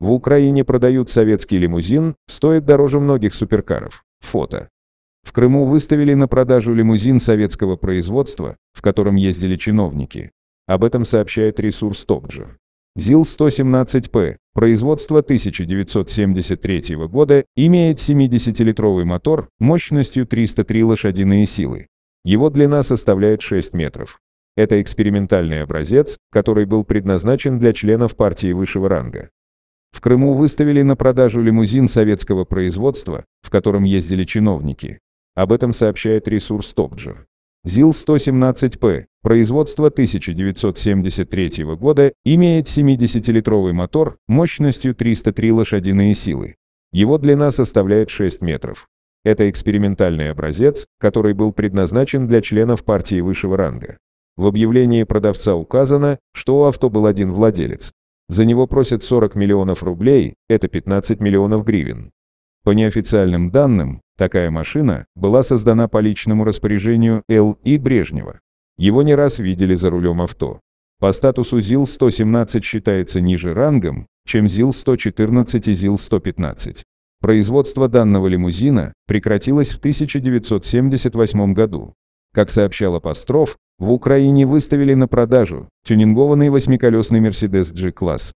В Украине продают советский лимузин, стоит дороже многих суперкаров. Фото. В Крыму выставили на продажу лимузин советского производства, в котором ездили чиновники. Об этом сообщает ресурс Топджи. ЗИЛ-117П, производство 1973 года, имеет 70-литровый мотор мощностью 303 лошадиные силы. Его длина составляет 6 метров. Это экспериментальный образец, который был предназначен для членов партии высшего ранга. В Крыму выставили на продажу лимузин советского производства, в котором ездили чиновники. Об этом сообщает ресурс Топджер. ЗИЛ-117П, производство 1973 года, имеет 70-литровый мотор мощностью 303 лошадиные силы. Его длина составляет 6 метров. Это экспериментальный образец, который был предназначен для членов партии высшего ранга. В объявлении продавца указано, что у авто был один владелец, за него просят 40 миллионов рублей, это 15 миллионов гривен. По неофициальным данным, такая машина была создана по личному распоряжению Л. И. Брежнева. Его не раз видели за рулем авто. По статусу ЗИЛ-117 считается ниже рангом, чем ЗИЛ-114 и ЗИЛ-115. Производство данного лимузина прекратилось в 1978 году. Как сообщал Постров. В Украине выставили на продажу тюнингованный восьмиколесный Mercedes G-класс.